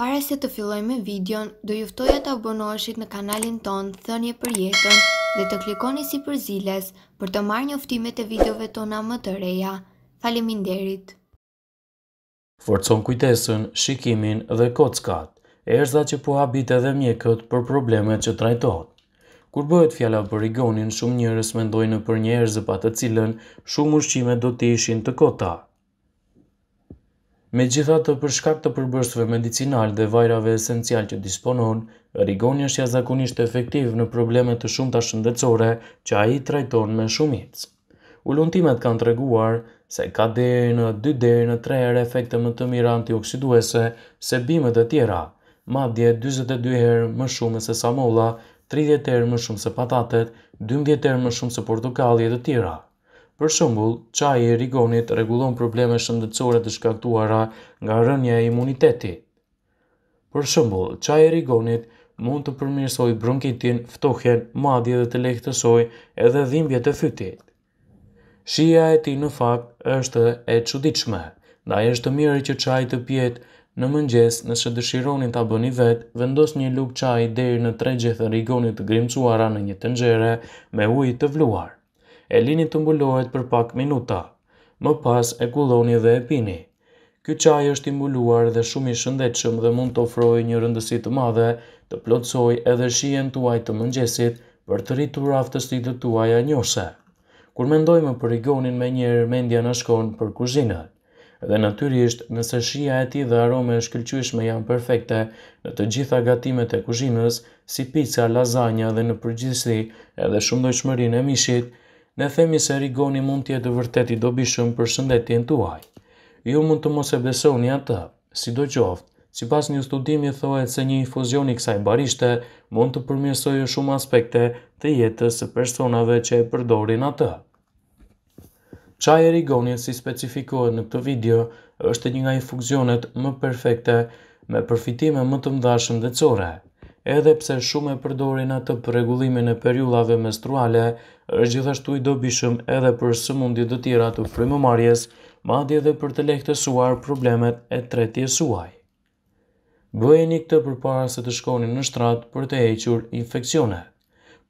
Para se të filloj me videon, do juftoja të abonoheshit në kanalin ton Thënje për jetën dhe të klikoni si për ziles për të marrë njoftimet e videove tona më të reja. Faleminderit! Forcon kujtesën, shikimin dhe kockat, erza që po habit edhe mjekët për problemet që trajtojt. Kur bëhet fjala për rigonin, shumë njërës mendojnë për një erzë pa të cilën, shumë ushqime do të ishin të kotarë. Me gjitha të përshkak të përbërsve medicinal dhe vajrave esencial që disponon, rigoni është jazakunisht efektiv në problemet të shumë të shëndecore që a i trajton me shumic. Uluntimet kanë të reguar se ka dhejnë, në 2 dhejë në 3 herë efekte më të mira antioksiduese se bimet e tjera, madje 22 herë më shumë se samolla, 30 herë më shumë se patatet, 12 herë më shumë se portokalli e të tjera – Për shëmbull, qaj e rigonit regulon probleme shëndetsore të shkaktuara nga rënja e imuniteti. Për shëmbull, qaj e rigonit mund të përmirësoj bronkitin, ftohen, madhje dhe të lehtësoj edhe dhimbje të fytit. Shia e ti në fakt është e quditshme, da e është mirë që qaj të pjetë në mëngjes nëse dëshironi ta bëni vetë, vendos një lukë qaj deri në tre gjithë rigonit të grimcuara në një tëngjere me ujë të vluar e lini të mbulohet për pak minuta. Më pas e kulloni dhe e pini. Ky qaj është i mbuluar dhe shumë i shëndetshëm dhe mund të ofrojë një rëndësi të madhe të plotësoj edhe shijen tuaj të mëngjesit për të rritur aftësitë të tuaja njohse. Kur mendojmë për rigonin me njerë, mendja në shkon për kuzhinë. Dhe natyrisht, nëse shia e ti dhe arome e shkëlqyeshme janë perfekte në të gjitha gatimet e kuzhinës, si pizza, lasagna dhe në përgjithsi edhe shumë dojshmërin e mishit, ne themi se rigoni mund tjetë vërtet i dobishëm për shëndetjen tuaj. Ju mund të mos e besoni atë, si do qoftë, si pas një studimi thohet se një infuzion i kësaj barishte mund të përmjësojë shumë aspekte të jetës e personave që e përdorin atë. Qaj e rigonit si specifikohet në këtë video është një nga infuzionet më perfekte me përfitime më të mdashën dhe core edhe pse shumë e përdorin atë për rregullimin e periudhave menstruale, është gjithashtu i dobishëm edhe për sëmundje dhe tjera të frymëmarrjes, madje edhe për të lehtësuar problemet e tretjes suaj. Bëjeni këtë përpara se të shkoni në shtrat për të hequr infeksione.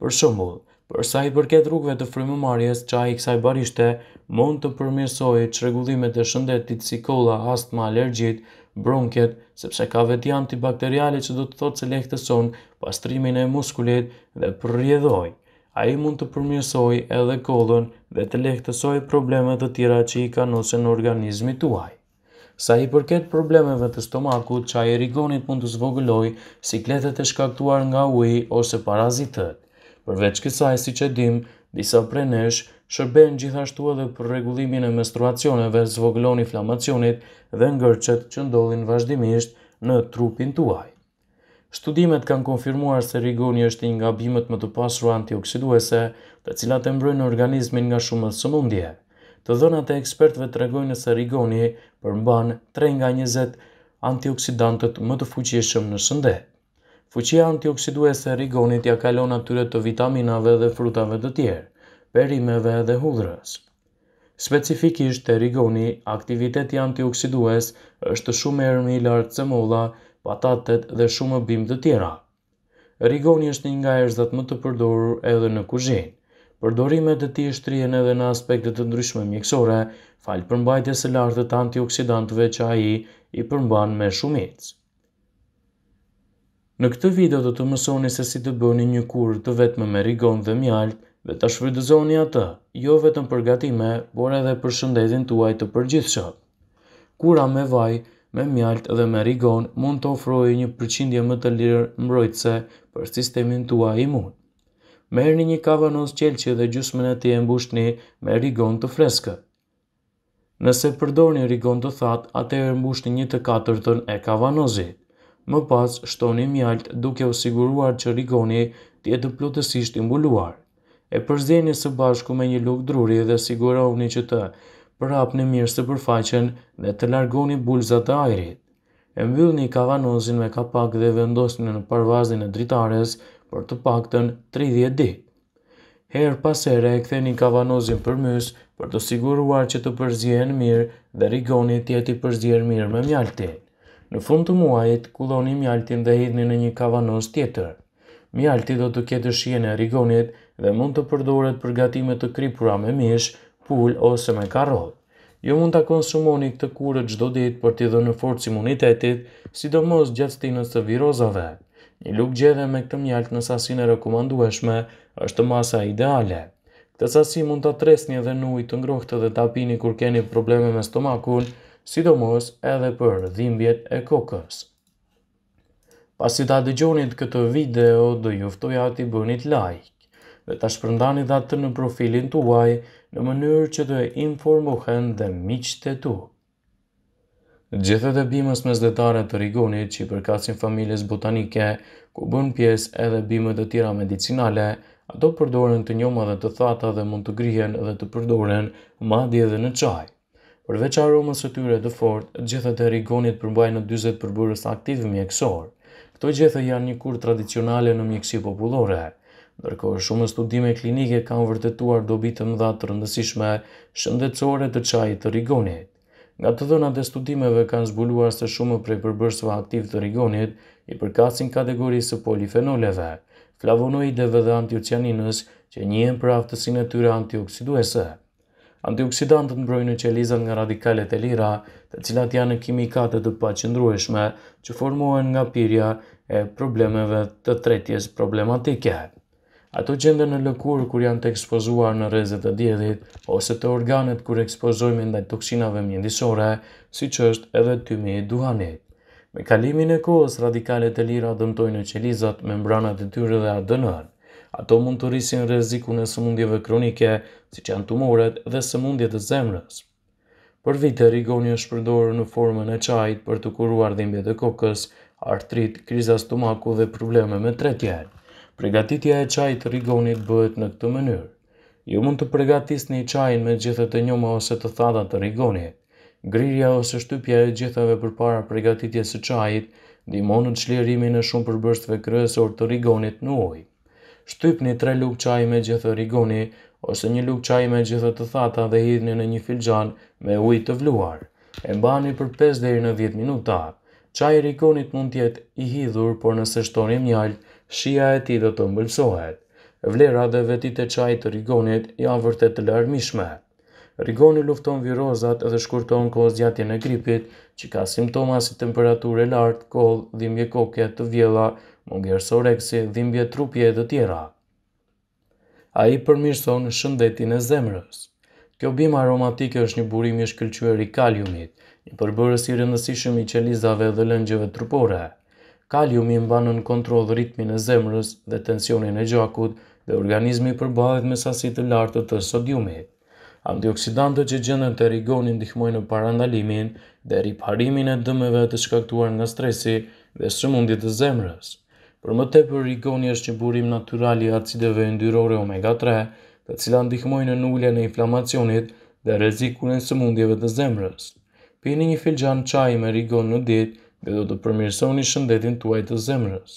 Për shembull, për sa i përket rrugëve të frymëmarrjes, qa i kësaj barishte mund të përmirësojë çrregullimet e shëndetit si kolla, astma, alergjitë, bronket, sepse ka veti antibakteriale që do të thotë se lehtëson pastrimin e muskulit dhe përrjedhoj. A i mund të përmjësoj edhe kodën dhe të lehtësoj problemet të tira që i ka nusë në organizmi tuaj. Sa i përket problemeve të stomakut, qa i rigonit mund të zvogëloj kletet e shkaktuar nga uj ose parazitët. Përveç kësaj, si që dim, Disa prej nesh shërben gjithashtu edhe për regullimin e menstruacioneve, zvoglon inflamacionit dhe ngërqet që ndodhin vazhdimisht në trupin tuaj. Studimet kanë konfirmuar se rigoni është një nga bimet më të pasru antioksiduese, të cilat e mbrojnë organizmin nga shumë sëmundje. Të dhënat e ekspertve të regojnë se rigoni përmban 3 nga 20 antioksidantët më të fuqishëm në shëndet. Fuqia antioksiduese e rigonit ja kalon atyre të vitaminave dhe frutave të tjerë, perimeve dhe hudhrës. Specifikisht e rigoni, aktiviteti antioksidues është shumë ermi i lartë cemolla, patatet dhe shumë bimë të tjera. Rigoni është një nga erzat më të përdorur edhe në kuzhinë. Përdorimet e tij shtrihen edhe në aspekte të ndryshme mjekësore, falë përmbajtjes së lartë të antioksidantëve që ai i përmban me shumicë. Në këtë video do të mësoni se si të bëni një kur të vetë me rigon dhe mjaltë dhe të shvridëzoni atë, jo vetëm për gatime, por edhe për shëndetin tuaj të përgjithshëm. Kura me vaj, me mjaltë dhe me rigon mund të ofrojë një përqindje më të lirë mbrojtëse për sistemin tuaj imun. Merë një kavanoz qelqi dhe gjusmën e ti e mbushni me rigon të freskë. Nëse përdor një rigon të thatë, atë e mbushni një të katërtën e kavanozit më pas shtoni mjalt duke u siguruar që rigoni të jetë plotësisht imbuluar. E përzjeni së bashku me një lukë druri dhe siguroni që të prap në mirë së përfaqen dhe të largoni bulzat të ajrit. E mbyllni kavanozin me kapak dhe vendosni në parvazin e dritares për të paktën 30 dit. Herë pasere e ktheni kavanozin për për të siguruar që të përzjeni mirë dhe rigoni të i përzjeni mirë me mjaltit. Në fund të muajit, kulloni mjaltin dhe hidhni në një kavanos tjetër. Mjalti do të kjetë shien e rigonit dhe mund të përdoret për gatime të kripura me mish, pul ose me karot. Jo mund të konsumoni këtë kurët gjdo dit për t'i dhe në forës imunitetit, sidomos gjatstinës të virozave. Një luk gjedhe me këtë mjalt në sasin e rekomandueshme është masa ideale. Këtë sasi mund të tresni edhe në të ngrohtë dhe tapini kur keni probleme me stomakun, sidomos edhe për dhimbjet e kokës. Pasi ta dëgjonit këtë video, dë juftoja të bënit like dhe ta shpërndani dhe atë në profilin të uaj në mënyrë që të informohen dhe miqët e tu. Gjithet e bimës me zdetare të rigonit që i përkasin familjes botanike, ku bën pjesë edhe bimët të tjera medicinale, ato përdoren të njoma dhe të thata dhe mund të grihen dhe të përdoren madje dhe në qaj. Përveç aromës së tyre të fortë, gjethet e rigonit përmbajnë në 40 përbërës aktive mjekësorë. Këto gjethet janë një kur tradicionale në mjekësi populore. Ndërko, shumë studime klinike kanë vërtetuar dobi të mëdha të rëndësishme shëndetësore të qajit të rigonit. Nga të dhënat e studimeve kanë zbuluar se shumë prej përbërësve aktiv të rigonit i përkasin kategorisë së polifenoleve, flavonoideve dhe antiocianinës që njën për aftësin e tyre antioksiduese. Antioksidantët mbrojnë qelizat nga radikalet e lira, të cilat janë kimikate të paqëndrueshme që formohen nga pirja e problemeve të tretjes problematike. Ato gjende në lëkurë kur janë të ekspozuar në rezet të djedit, ose të organet kur ekspozojme ndaj toksinave mjendisore, si që është edhe tymi i duhanit. Me kalimin e kohës, radikalet e lira dëmtojnë qelizat, membranat e tyre dhe adënën ato mund të rrisin rrezikun e sëmundjeve kronike, siç janë tumoret dhe sëmundjet e zemrës. Për vite rigoni është përdorur në formën e çajit për të kuruar dhimbjet e kokës, artrit, të stomaku dhe probleme me tretjen. Pregatitja e çajit rigonit bëhet në këtë mënyrë. Ju mund të përgatisni çajin me gjethe të njoma ose të thadat të rigonit. Grirja ose shtypja e gjethave për para përgatitje së çajit, dimonë në qlerimin e shumë përbërstve kryesor të rigonit në ujë shtyp një tre lukë qaj me gjithë rigoni, ose një lukë qaj me gjithë të thata dhe hidhni në një filxan me ujtë të vluar. E mbani për 5 dhe në 10 minuta. Qaj rigonit mund tjetë i hidhur, por nëse shtoni mjallë, shia e ti dhe të mbëlsohet. Vlera dhe vetit e qaj të rigonit ja vërtet të lërmishme. Rigoni lufton virozat dhe shkurton kohë gjatje në gripit, që ka simptoma si temperaturë lartë, kohë, dhimje koke, të vjela, mungersore kësi dhimbje trupje dhe tjera. A i përmirëson shëndetin e zemrës. Kjo bima aromatike është një burim i shkëllqyër i kaliumit, një përbërës i rëndësishëm i qelizave dhe lëngjeve trupore. Kaliumi mbanë në kontrol dhe ritmin e zemrës dhe tensionin e gjakut dhe organizmi përbadhet me sasit të lartë të sodiumit. Antioksidante që gjëndën të rigoni ndihmojnë në parandalimin dhe riparimin e dëmeve të shkaktuar nga stresi dhe së mundit të zemrës. Për më tepër, rigoni është një burim natural i acideve ndyrore omega-3, të cila ndihmojnë në ullja në inflamacionit dhe rezikun e sëmundjeve të zemrës. Pini një filxan qaj me rigon në ditë dhe do të përmirësoni shëndetin tuaj të zemrës.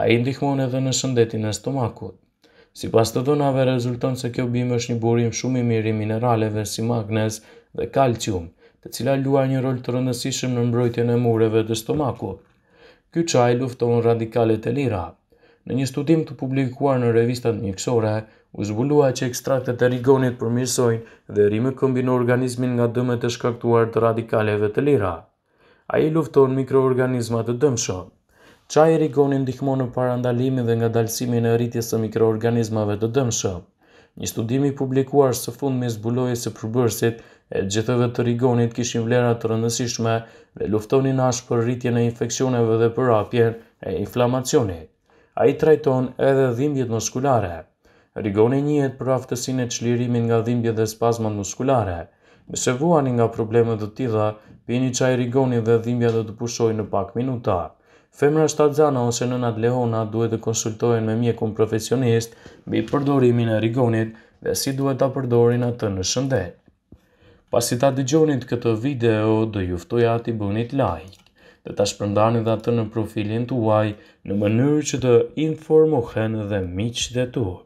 A i ndihmojnë edhe në shëndetin e stomakut. Si pas të donave rezulton se kjo bimë është një burim shumë i mirë i mineraleve si magnez dhe kalcium, të cila lua një rol të rëndësishëm në mbrojtjen e mureve të stomakut. Ky çaj lufton radikalet e lira. Në një studim të publikuar në revistat mjekësore, u zbulua që ekstraktet e rigonit përmirësojnë dhe rrimë kombinojnë organizmin nga dëmet e shkaktuar të radikaleve të lira. Ai lufton mikroorganizmat të dëmshëm. Çaji e rigonin ndihmon në parandalimin dhe ngadalësimin e rritjes së mikroorganizmave të dëmshëm. Një studimi publikuar së fund me zbuloje se përbërësit e gjithëve të rigonit kishin vlerat të rëndësishme dhe luftonin ashtë për rritje në infekcioneve dhe për apjen e inflamacionit. A i trajton edhe dhimbjet muskulare. Rigoni njët për aftësin e qlirimin nga dhimbjet dhe spazmat muskulare. Nëse vuani nga problemet dhe tida, pini qaj rigoni dhe dhimbja dhe të pushoj në pak minuta. Femra shtatzana ose nënat lehona duhet të konsultohen me mjekun profesionist mbi përdorimin e rigonit dhe si duhet ta përdorin atë në shëndet. Pasi ta dëgjonit këtë video, do juftoj ati bënit like dhe ta shpërndani dhe atë në profilin të uaj në mënyrë që të informohen dhe miqë dhe tuaj.